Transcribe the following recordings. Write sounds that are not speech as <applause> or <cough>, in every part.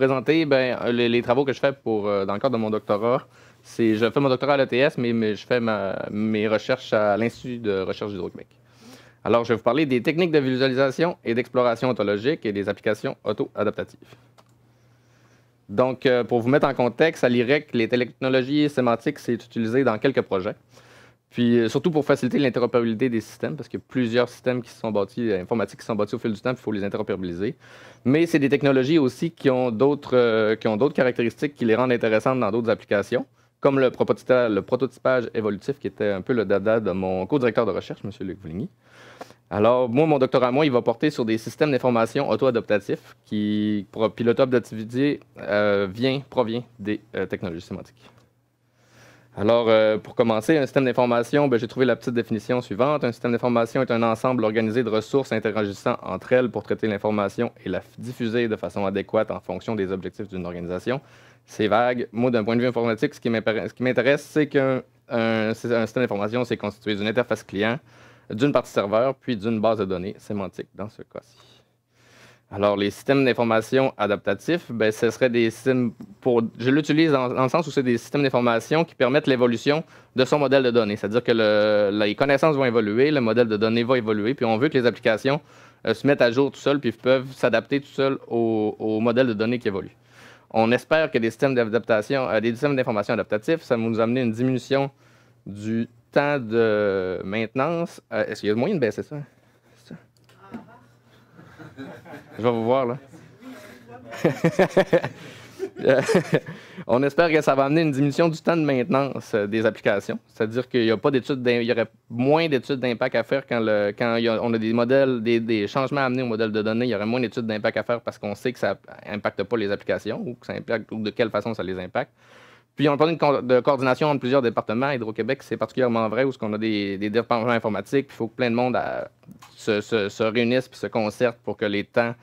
présenter ben, les, travaux que je fais pour, euh, dans le cadre de mon doctorat. C'est, je fais mon doctorat à l'ETS, mais, je fais mes recherches à l'Institut de recherche dhydro Alors, je vais vous parler des techniques de visualisation et d'exploration ontologique et des applications auto-adaptatives. Donc, euh, pour vous mettre en contexte, à l'IREC, les technologies sémantiques, c'est utilisé dans quelques projets. Puis euh, surtout pour faciliter l'interopérabilité des systèmes, parce qu'il y a plusieurs systèmes qui sont bâtis, euh, informatiques qui sont bâtis au fil du temps, il faut les interopérabiliser. Mais c'est des technologies aussi qui ont d'autres euh, caractéristiques qui les rendent intéressantes dans d'autres applications, comme le, prototypage évolutif, qui était un peu le dada de mon co-directeur de recherche, M. Luc Vouligny. Alors, moi, mon doctorat, moi, il va porter sur des systèmes d'information auto-adaptatifs qui, pour le top d'activité vient, provient des technologies sémantiques. Alors, euh, pour commencer, un système d'information, ben, j'ai trouvé la petite définition suivante. Un système d'information est un ensemble organisé de ressources interagissant entre elles pour traiter l'information et la diffuser de façon adéquate en fonction des objectifs d'une organisation. C'est vague. Moi, d'un point de vue informatique, ce qui m'intéresse, c'est qu'un système d'information, c'est constitué d'une interface client, d'une partie serveur, puis d'une base de données sémantique dans ce cas-ci. Alors, les systèmes d'information adaptatifs, ben, ce serait des systèmes pour. Je l'utilise dans, le sens où c'est des systèmes d'information qui permettent l'évolution de son modèle de données. C'est-à-dire que les connaissances vont évoluer, le modèle de données va évoluer, puis on veut que les applications euh, se mettent à jour tout seul, puis peuvent s'adapter tout seul au, modèle de données qui évolue. On espère que des systèmes d'adaptation, à euh, des systèmes d'information adaptatifs, ça va nous amener une diminution du temps de maintenance. Euh, est-ce qu'il y a moyen de baisser ça? Je vais vous voir, là. <laughs> on espère que ça va amener une diminution du temps de maintenance euh, des applications. C'est-à-dire qu'il y, a pas il y aurait moins d'études d'impact à faire quand, le, on a des modèles, des, changements amenés au modèle de données. Il y aurait moins d'études d'impact à faire parce qu'on sait que ça n'impacte pas les applications ou ça impacte ou de quelle façon ça les impacte. Puis, on a de, de, coordination entre plusieurs départements. Hydro-Québec, c'est particulièrement vrai où qu'on a des, départements informatiques. il faut que plein de monde euh, se, réunisse se, se concerte pour que les temps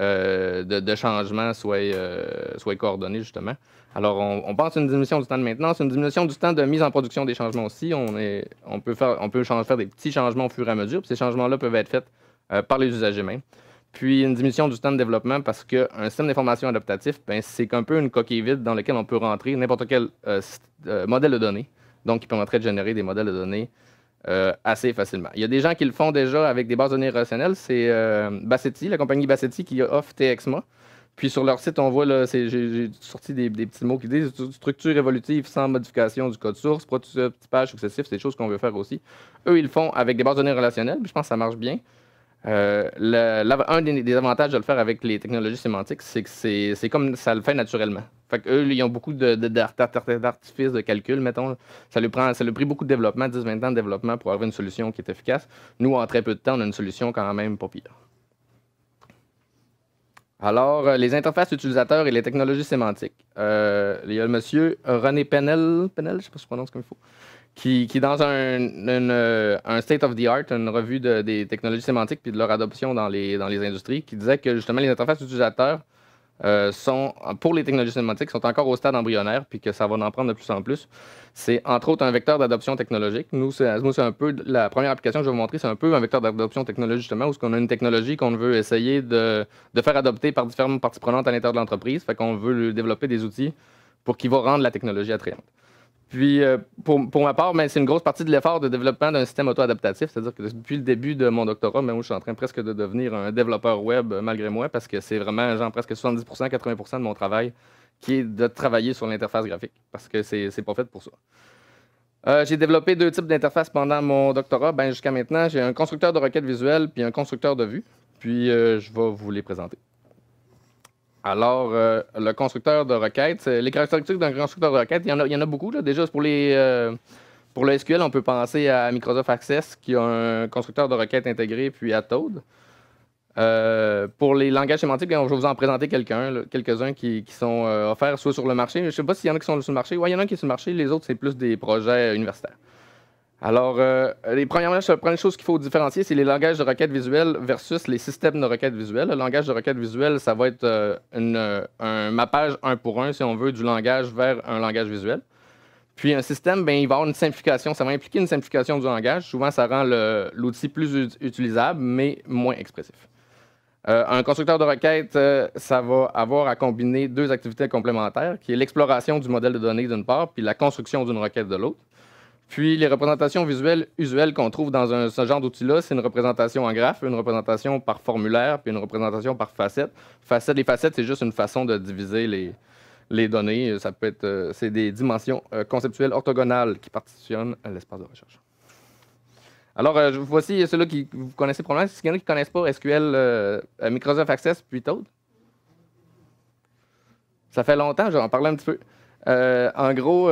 euh, de, changement euh, soient, coordonnés, justement. Alors, on, pense à une diminution du temps de maintenance, une diminution du temps de mise en production des changements aussi. On, est, on peut, faire, on peut faire des petits changements au fur et à mesure. ces changements-là peuvent être faits par les usagers même. Puis une diminution du temps de développement parce qu'un système d'information adaptatif, ben, c'est un peu une coquille vide dans laquelle on peut rentrer n'importe quel euh, euh, modèle de données, donc qui permettrait de générer des modèles de données euh, assez facilement. Il y a des gens qui le font déjà avec des bases de données relationnelles. C'est Bassetti, la compagnie Bassetti qui offre TXMA. Puis sur leur site, on voit, j'ai, sorti des, petits mots qui disent structure évolutive sans modification du code source, pages successif, c'est des choses qu'on veut faire aussi. Eux, ils le font avec des bases de données relationnelles, je pense que ça marche bien. Euh, un des, avantages de le faire avec les technologies sémantiques, c'est que c'est comme ça le fait naturellement. Fait ils ont beaucoup d'artifices de, de calcul, mettons. Ça lui prend, ça beaucoup de développement, 10-20 ans de développement pour avoir une solution qui est efficace. Nous, en très peu de temps, on a une solution quand même pas pire. Alors, euh, les interfaces utilisateurs et les technologies sémantiques. Euh, il y a le monsieur René Penel, Penel, je ne sais pas si je prononce comme il faut, qui, qui dans euh, un, state of the art, une revue des technologies sémantiques puis de leur adoption dans les industries, qui disait que justement les interfaces utilisateurs euh, sont, pour les technologies sémantiques, sont encore au stade embryonnaire, puis que ça va en prendre de plus en plus. C'est entre autres un vecteur d'adoption technologique. Nous, c'est un peu la première application que je vais vous montrer, c'est un peu un vecteur d'adoption technologique, justement, où on a une technologie qu'on veut essayer de, faire adopter par différentes parties prenantes à l'intérieur de l'entreprise. Fait qu'on veut développer des outils pour qu'il va rendre la technologie attrayante. Puis, euh, pour, ma part, ben, c'est une grosse partie de l'effort de développement d'un système auto-adaptatif. C'est-à-dire que depuis le début de mon doctorat, ben je suis en train presque de devenir un développeur web euh, malgré moi, parce que c'est vraiment genre presque 70 80 de mon travail qui est de travailler sur l'interface graphique, parce que c'est, c'est pas fait pour ça. Euh, j'ai développé deux types d'interfaces pendant mon doctorat. Ben, jusqu'à maintenant, j'ai un constructeur de requêtes visuelles puis un constructeur de vues. Puis, je vais vous les présenter. Alors, euh, le constructeur de requêtes, euh, les caractéristiques d'un constructeur de requêtes, il y en a, beaucoup. Déjà, pour, euh, pour le SQL, on peut penser à Microsoft Access, qui a un constructeur de requêtes intégré, puis à Toad. pour les langages sémantiques, je vais vous en présenter quelqu'un, quelques-uns qui, qui, sont offerts soit sur le marché. Je ne sais pas s'il y en a qui sont sur le marché. Oui, il y en a qui sont sur le marché. Les autres, c'est plus des projets universitaires. Alors, euh, les, premières la première chose qu'il faut différencier, c'est les langages de requête visuelles versus les systèmes de requête visuelles. Le langage de requête visuel, ça va être euh, euh, un mappage un pour un, si on veut, du langage vers un langage visuel. Puis un système, bien, il va avoir une simplification. Ça va impliquer une simplification du langage. Souvent, ça rend l'outil plus utilisable, mais moins expressif. un constructeur de requête, ça va avoir à combiner deux activités complémentaires, qui est l'exploration du modèle de données d'une part, puis la construction d'une requête de l'autre. Puis les représentations visuelles usuelles qu'on trouve dans ce genre d'outil là c'est une représentation en graphe, une représentation par formulaire, puis une représentation par facette. facette les facettes, c'est juste une façon de diviser les, données. Ça peut être, euh, c'est des dimensions euh, conceptuelles orthogonales qui partitionnent l'espace de recherche. Alors, euh, voici ceux-là qui vous connaissez probablement. qu'il y en a qui ne connaissent pas SQL, Microsoft Access, puis Toad. Ça fait longtemps, j'en parlais un petit peu. en gros,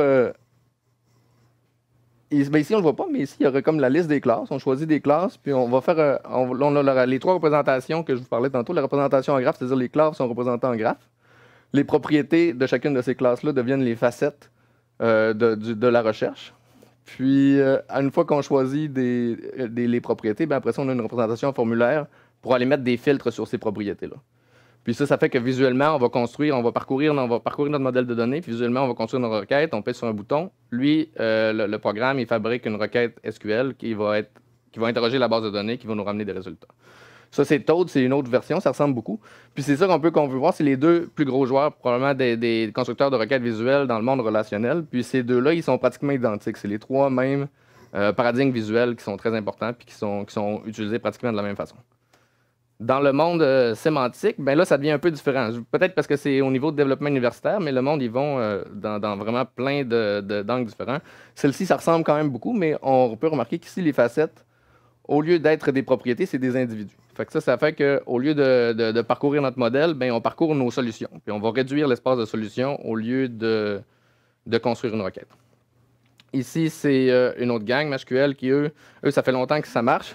ben, ici, on le voit pas, mais ici, il y aurait comme la liste des classes. On choisit des classes, puis on va faire. Euh, on, a les trois représentations que je vous parlais tantôt. La représentation en graphe, c'est-à-dire les classes sont représentées en graphe. Les propriétés de chacune de ces classes-là deviennent les facettes euh, de, la recherche. Puis, euh, une fois qu'on choisit des, les propriétés, ben après ça, on a une représentation en formulaire pour aller mettre des filtres sur ces propriétés-là. Puis ça, ça fait que visuellement, on va construire, on va parcourir, on va parcourir notre modèle de données, puis visuellement, on va construire notre requête, on pèse sur un bouton. Lui, euh, le, programme, il fabrique une requête SQL qui va, être, qui interroger la base de données, qui va nous ramener des résultats. Ça, c'est Toad, c'est une autre version, ça ressemble beaucoup. Puis c'est ça qu'on peut, qu'on voir, c'est les deux plus gros joueurs, probablement des, constructeurs de requêtes visuelles dans le monde relationnel. Puis ces deux-là, ils sont pratiquement identiques. C'est les trois mêmes euh, paradigmes visuels qui sont très importants puis qui sont, qui sont utilisés pratiquement de la même façon dans le monde euh, sémantique, ben là, ça devient un peu différent. Peut-être parce que c'est au niveau de développement universitaire, mais le monde, ils vont euh, dans, vraiment plein d'angles de, différents. Celle-ci, ça ressemble quand même beaucoup, mais on peut remarquer qu'ici, les facettes, au lieu d'être des propriétés, c'est des individus. Fait que ça, ça fait qu'au lieu de, parcourir notre modèle, ben, on parcourt nos solutions. Puis on va réduire l'espace de solution au lieu de, construire une requête. Ici, c'est euh, une autre gang, MHQL, qui, eux, eux, ça fait longtemps que ça marche.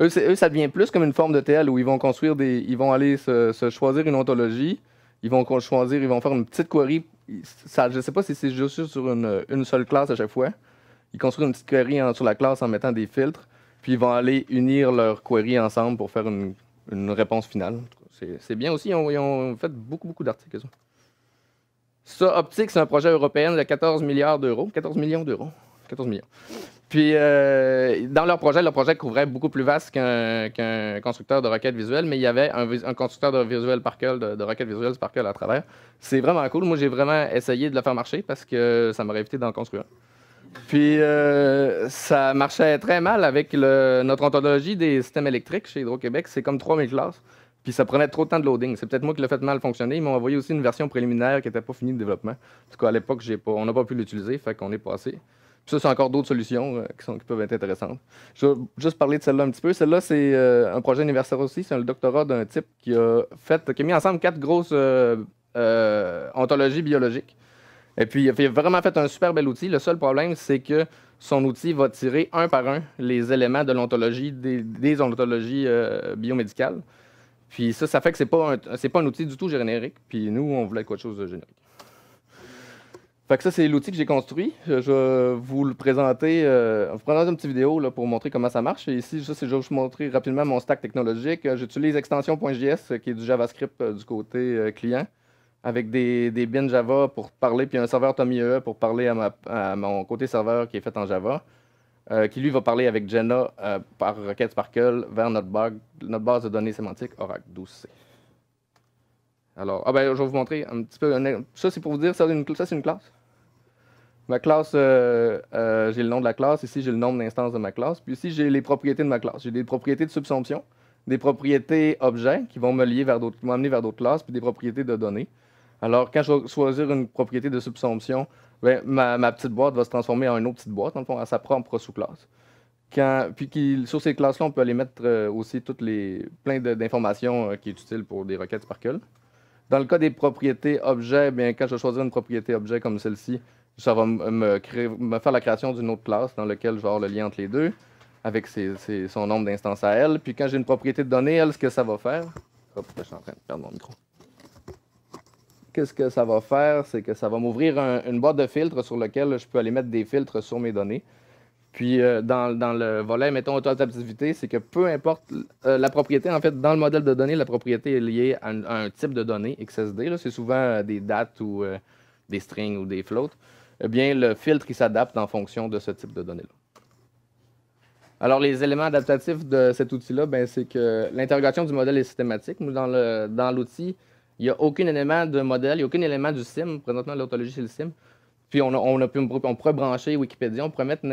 Eux, ça devient plus comme une forme de TL où ils vont construire des. Ils vont aller se, choisir une ontologie, ils vont choisir, ils vont faire une petite query. je ne sais pas si c'est juste sur une, seule classe à chaque fois. Ils construisent une petite query sur la classe en mettant des filtres, puis ils vont aller unir leurs queries ensemble pour faire une, réponse finale. C'est bien aussi, ils ont, fait beaucoup, beaucoup d'articles. Ça, Optique, c'est un projet européen de 14 milliards d'euros, 14 millions d'euros. 14 millions. Puis, euh, dans leur projet, leur projet couvrait beaucoup plus vaste qu'un constructeur de roquettes visuelles, mais il y avait un, constructeur de visuel visuelles de, de visuelles à travers. C'est vraiment cool. Moi, j'ai vraiment essayé de le faire marcher parce que ça m'aurait évité d'en construire Puis euh, ça marchait très mal avec notre ontologie des systèmes électriques chez Hydro-Québec. C'est comme 3000 classes. Puis ça prenait trop de temps de loading. C'est peut-être moi qui l'ai fait mal fonctionner. Ils m'ont envoyé aussi une version préliminaire qui n'était pas finie de développement. En tout cas, à l'époque, on n'a pas pu l'utiliser, fait qu'on est passé ça, c'est encore d'autres solutions euh, qui, peuvent être intéressantes. Je vais juste parler de celle-là un petit peu. Celle-là, c'est euh, un projet anniversaire aussi. C'est le doctorat d'un type qui a, fait, qui a mis ensemble quatre grosses euh, ontologies biologiques. Et puis, il a vraiment fait un super bel outil. Le seul problème, c'est que son outil va tirer un par un les éléments de l'ontologie, des, ontologies biomédicales. Puis ça, ça fait que ce n'est pas, un, pas un outil du tout générique. Puis nous, on voulait quelque chose de générique ça, c'est l'outil que j'ai construit. Je, vais vous le présenter, En euh, vous prendre une petite vidéo là, pour montrer comment ça marche. ici, je c'est vous montrer rapidement mon stack technologique. Euh, j'utilise extension.js, euh, qui est du JavaScript du côté client, avec des, des bins Java pour parler, puis un serveur TomIE e pour parler à, ma, mon côté serveur qui est fait en Java, qui lui va parler avec Jenna par Rocket Sparkle vers notre, base de données sémantique Oracle 12c. Alors, ah ben, je vais vous montrer un petit peu. Ça, c'est pour vous dire, ça, c'est une, une classe. Ma classe, euh, euh, j'ai le nom de la classe. Ici, j'ai le nombre d'instances de ma classe. Puis ici, j'ai les propriétés de ma classe. J'ai des propriétés de subsomption, des propriétés objets qui vont me lier vers d'autres, m'amener vers d'autres classes, puis des propriétés de données. Alors, quand je vais choisir une propriété de subsomption, ben, ma, petite boîte va se transformer en une autre petite boîte, dans le fond, à sa propre sous-classe. puis sur ces classes-là, on peut aller mettre euh, aussi toutes les, plein d'informations qui est utile pour des requêtes Sparkle. Dans le cas des propriétés objets, bien, quand je vais choisir une propriété objet comme celle-ci, ça va me, faire la création d'une autre classe dans laquelle je vais avoir le lien entre les deux, avec son nombre d'instances à elle. Puis quand j'ai une propriété de données, elle, ce que ça va faire... Hop, je suis en train de perdre mon micro. Qu'est-ce que ça va faire? C'est que ça va m'ouvrir une boîte de filtres sur laquelle je peux aller mettre des filtres sur mes données. Puis euh, dans, le volet, mettons, auto-adaptivité, c'est que peu importe euh, la propriété, en fait, dans le modèle de données, la propriété est liée à un, type de données XSD. C'est souvent euh, des dates ou des strings ou des floats eh bien, le filtre qui s'adapte en fonction de ce type de données-là. Alors, les éléments adaptatifs de cet outil-là, ben, c'est que l'interrogation du modèle est systématique. Dans, le, dans l'outil, il n'y a aucun élément de modèle, il n'y a aucun élément du SIM. Présentement, l'autologie, c'est le SIM. Puis on, a, on, pu, on pourrait brancher Wikipédia, on pourrait mettre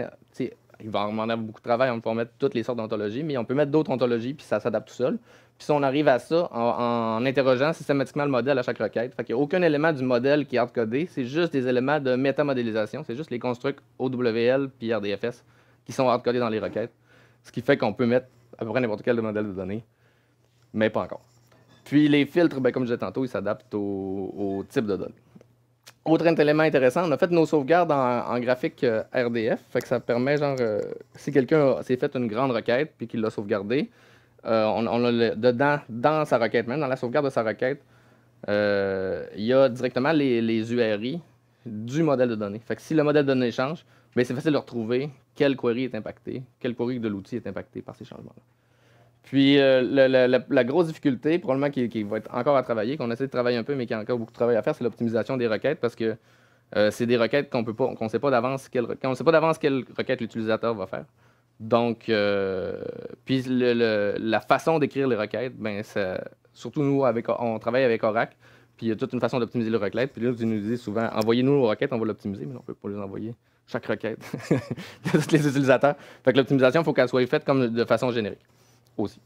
il va demander beaucoup de travail, on peut mettre toutes les sortes d'ontologies, mais on peut mettre d'autres ontologies, puis ça s'adapte tout seul. Puis si on arrive à ça en, interrogeant systématiquement le modèle à chaque requête, il n'y a aucun élément du modèle qui est hardcodé, c'est juste des éléments de métamodélisation, c'est juste les constructs OWL puis RDFS qui sont hardcodés dans les requêtes, ce qui fait qu'on peut mettre à peu près n'importe quel modèle de données, mais pas encore. Puis les filtres, ben, comme je disais tantôt, ils s'adaptent au type de données. Autre élément intéressant, on a fait nos sauvegardes en, graphique euh, RDF, fait que ça permet, genre, euh, si quelqu'un s'est fait une grande requête et qu'il l'a sauvegardée, euh, on, dedans, dans sa requête même, dans la sauvegarde de sa requête, il y a directement les, URI du modèle de données. Fait que si le modèle de données change, ben, c'est facile de retrouver quelle query est impactée, quelle query de l'outil est impactée par ces changements-là. Puis euh, la, grosse difficulté, probablement qui, va être encore à travailler, qu'on essaie de travailler un peu, mais qui a encore beaucoup de travail à faire, c'est l'optimisation des requêtes parce que euh, c'est des requêtes qu'on ne pas, sait pas d'avance quelle, requêtes requête l'utilisateur va faire. Donc, euh, puis la façon d'écrire les requêtes, ben surtout nous on travaille avec Oracle, puis il y a toute une façon d'optimiser les requêtes. Puis là, tu nous dis souvent, envoyez-nous nos requêtes, on va l'optimiser, mais on ne peut pas les envoyer chaque requête <laughs> de tous les utilisateurs. Fait que l'optimisation, il faut qu'elle soit faite comme de façon générique aussi.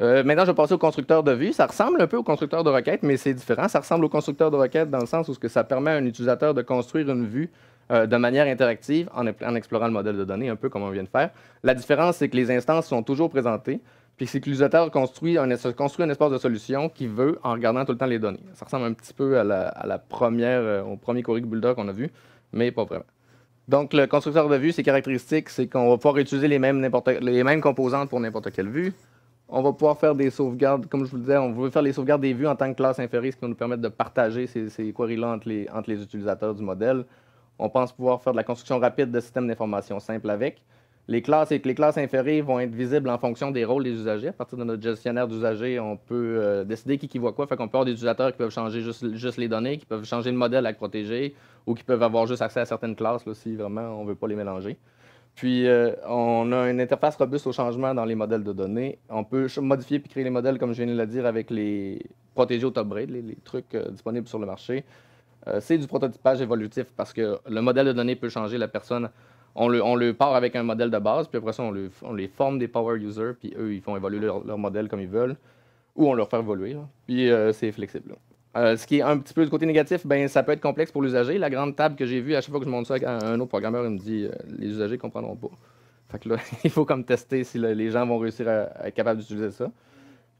Euh, maintenant, je vais passer au constructeur de vue. Ça ressemble un peu au constructeur de requêtes, mais c'est différent. Ça ressemble au constructeur de requêtes dans le sens où que ça permet à un utilisateur de construire une vue euh, de manière interactive en, explorant le modèle de données, un peu comme on vient de faire. La différence, c'est que les instances sont toujours présentées, puis c'est que l'utilisateur construit un, construit un espace de solution qu'il veut en regardant tout le temps les données. Ça ressemble un petit peu à la, première, euh, au premier query Builder qu'on a vu, mais pas vraiment. Donc, le constructeur de vue, ses caractéristiques, c'est qu'on va pouvoir utiliser les mêmes, composantes pour n'importe quelle vue. On va pouvoir faire des sauvegardes, comme je vous le disais, on veut faire les sauvegardes des vues en tant que classe inférieure, ce qui va nous permettre de partager ces, queries-là entre les, entre les utilisateurs du modèle. On pense pouvoir faire de la construction rapide de systèmes d'information simples avec les classes et les classes inférées vont être visibles en fonction des rôles des usagers. À partir de notre gestionnaire d'usagers, on peut euh, décider qui, qui voit quoi. Fait qu'on peut avoir des utilisateurs qui peuvent changer juste, les données, qui peuvent changer le modèle à protéger ou qui peuvent avoir juste accès à certaines classes si vraiment on ne veut pas les mélanger. Puis, euh, on a une interface robuste au changement dans les modèles de données. On peut modifier et créer les modèles, comme je viens de le dire, avec les protégés au top grade, les, trucs euh, disponibles sur le marché. c'est du prototypage évolutif parce que le modèle de données peut changer la personne on le, part avec un modèle de base, puis après ça, on, les forme des power users, puis eux, ils font évoluer leur, modèle comme ils veulent, ou on leur fait évoluer. Puis euh, c'est flexible. Euh, ce qui est un petit peu du côté négatif, ben, ça peut être complexe pour l'usager. La grande table que j'ai vue, à chaque fois que je montre ça à un autre programmeur, il me dit euh, les usagers ne comprendront pas. <laughs> il faut comme tester si les gens vont réussir à, être capables d'utiliser ça.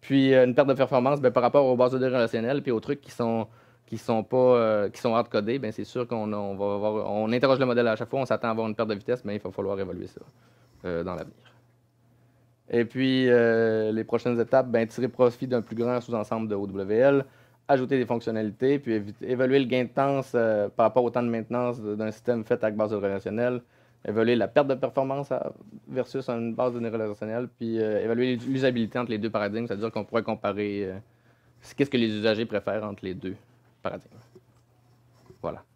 Puis une perte de performance ben, par rapport aux bases de données relationnelles puis aux trucs qui sont qui sont pas euh, qui sont hard codés, ben, c'est sûr qu'on va avoir, on interroge le modèle à chaque fois, on s'attend à avoir une perte de vitesse, mais il va falloir évoluer ça euh, dans l'avenir. Et puis euh, les prochaines étapes, ben, tirer profit d'un plus grand sous-ensemble de OWL, ajouter des fonctionnalités, puis évaluer le gain de temps par rapport au temps de maintenance d'un système fait avec base de relationnel, évaluer la perte de performance versus une base de données relationnelle, puis évaluer l'usabilité entre les deux paradigmes, c'est-à-dire qu'on pourrait comparer qu'est-ce que les usagers préfèrent entre les deux. para ti. Voilà.